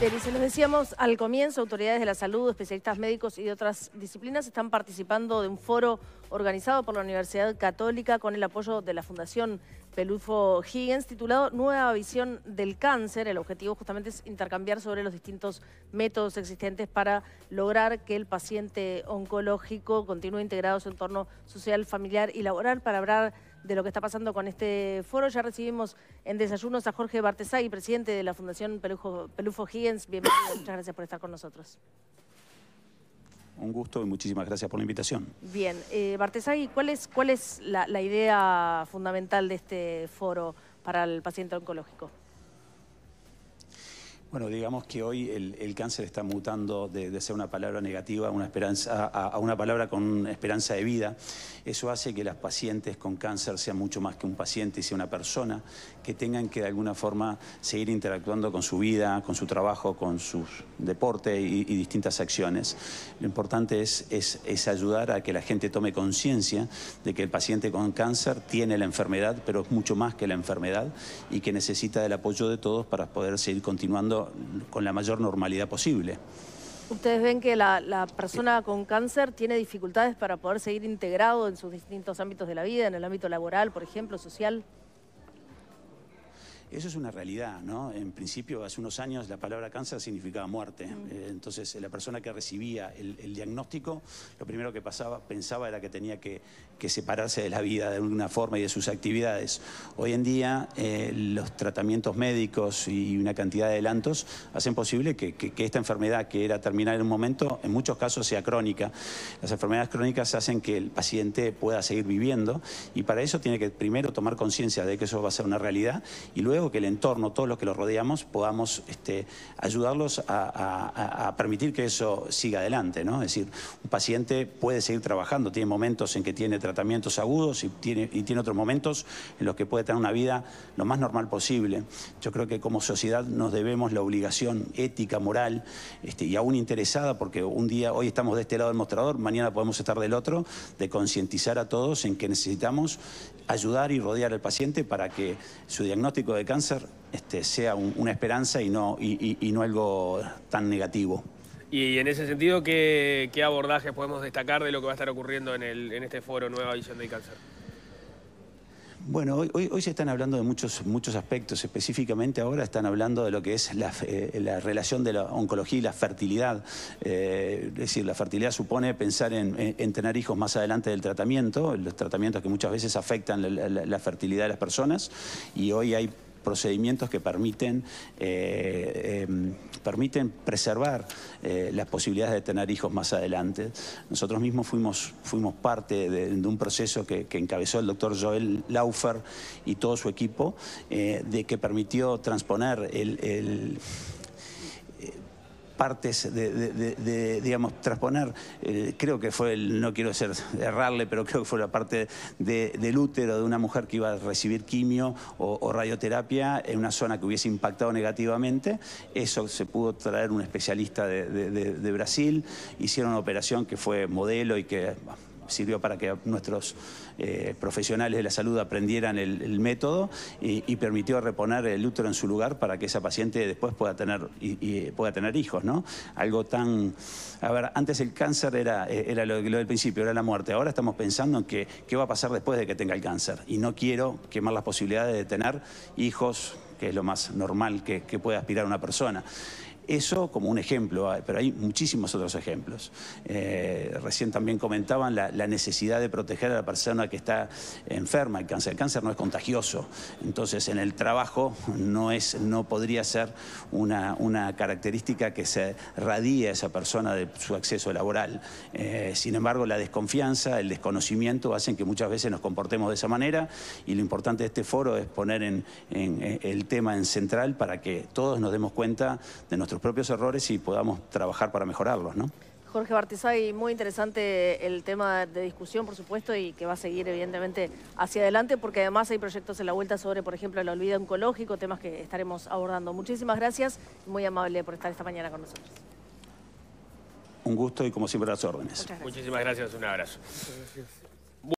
se nos decíamos al comienzo, autoridades de la salud, especialistas médicos y de otras disciplinas están participando de un foro organizado por la Universidad Católica con el apoyo de la Fundación Pelufo Higgins, titulado Nueva Visión del Cáncer. El objetivo justamente es intercambiar sobre los distintos métodos existentes para lograr que el paciente oncológico continúe integrado a su entorno social, familiar y laboral para hablar de lo que está pasando con este foro. Ya recibimos en desayunos a Jorge Bartesagui, presidente de la Fundación Pelufo, Higgins. Bienvenido, muchas gracias por estar con nosotros. Un gusto y muchísimas gracias por la invitación. Bien, eh, Bartesagui, ¿cuál es, cuál es la idea fundamental de este foro para el paciente oncológico? Bueno, digamos que hoy el, cáncer está mutando de, ser una palabra negativa a una, esperanza, a, una palabra con esperanza de vida. Eso hace que las pacientes con cáncer sean mucho más que un paciente y sea una persona, que tengan que de alguna forma seguir interactuando con su vida, con su trabajo, con su deporte y, distintas acciones. Lo importante es, es, ayudar a que la gente tome conciencia de que el paciente con cáncer tiene la enfermedad, pero es mucho más que la enfermedad y que necesita el apoyo de todos para poder seguir continuando con la mayor normalidad posible. ¿Ustedes ven que la, persona con cáncer tiene dificultades para poder seguir integrado en sus distintos ámbitos de la vida, en el ámbito laboral, por ejemplo, social? Eso es una realidad, ¿no? En principio, hace unos años la palabra cáncer significaba muerte. Mm. Eh, entonces, eh, la persona que recibía el, diagnóstico, lo primero que pasaba, pensaba era que tenía que, separarse de la vida de alguna forma y de sus actividades. Hoy en día, eh, los tratamientos médicos y una cantidad de adelantos hacen posible que, esta enfermedad, que era terminar en un momento, en muchos casos sea crónica. Las enfermedades crónicas hacen que el paciente pueda seguir viviendo y para eso tiene que primero tomar conciencia de que eso va a ser una realidad y luego que el entorno, todos los que los rodeamos, podamos este, ayudarlos a, permitir que eso siga adelante. ¿no? Es decir, un paciente puede seguir trabajando, tiene momentos en que tiene tratamientos agudos y tiene, y tiene otros momentos en los que puede tener una vida lo más normal posible. Yo creo que como sociedad nos debemos la obligación ética, moral este, y aún interesada, porque un día, hoy estamos de este lado del mostrador, mañana podemos estar del otro, de concientizar a todos en que necesitamos ayudar y rodear al paciente para que su diagnóstico de cáncer este, sea una esperanza y no, y, no algo tan negativo. Y en ese sentido, ¿qué, abordajes podemos destacar de lo que va a estar ocurriendo en, el, este foro Nueva Visión del Cáncer? Bueno, hoy, se están hablando de muchos, muchos aspectos, específicamente ahora están hablando de lo que es la, eh, relación de la oncología y la fertilidad. Eh, es decir, la fertilidad supone pensar en, tener hijos más adelante del tratamiento, los tratamientos que muchas veces afectan la fertilidad de las personas, y hoy hay procedimientos que permiten, eh, em, permiten preservar eh, las posibilidades de tener hijos más adelante. Nosotros mismos fuimos, fuimos parte de, un proceso que, encabezó el doctor Joel Laufer y todo su equipo, eh, de que permitió transponer el partes de, digamos, transponer, eh, creo que fue, el, no quiero ser, errarle, pero creo que fue la parte del útero de una mujer que iba a recibir quimio o, radioterapia en una zona que hubiese impactado negativamente. Eso se pudo traer un especialista de Brasil, hicieron una operación que fue modelo y que sirvió para que nuestros eh, profesionales de la salud aprendieran el, método y, permitió reponer el útero en su lugar para que esa paciente después pueda tener, eh, pueda tener hijos, ¿no? Algo tan... A ver, antes el cáncer era, eh, era lo, del principio, era la muerte. Ahora estamos pensando en que, qué va a pasar después de que tenga el cáncer. Y no quiero quemar las posibilidades de tener hijos, que es lo más normal que puede aspirar una persona. Eso como un ejemplo, pero hay muchísimos otros ejemplos. Eh, recién también comentaban la, necesidad de proteger a la persona que está enferma. El cáncer, el cáncer no es contagioso, entonces en el trabajo no, es, no podría ser una, característica que se radie a esa persona de su acceso laboral. Eh, sin embargo, la desconfianza, el desconocimiento hacen que muchas veces nos comportemos de esa manera y lo importante de este foro es poner eh, el tema en central para que todos nos demos cuenta de nuestro propios errores y podamos trabajar para mejorarlos, ¿no? Jorge Bartizay, muy interesante el tema de discusión, por supuesto, y que va a seguir, evidentemente, hacia adelante, porque además hay proyectos en la vuelta sobre, por ejemplo, el olvido oncológico, temas que estaremos abordando. Muchísimas gracias, muy amable por estar esta mañana con nosotros. Un gusto y, como siempre, las órdenes. Muchísimas gracias, un abrazo.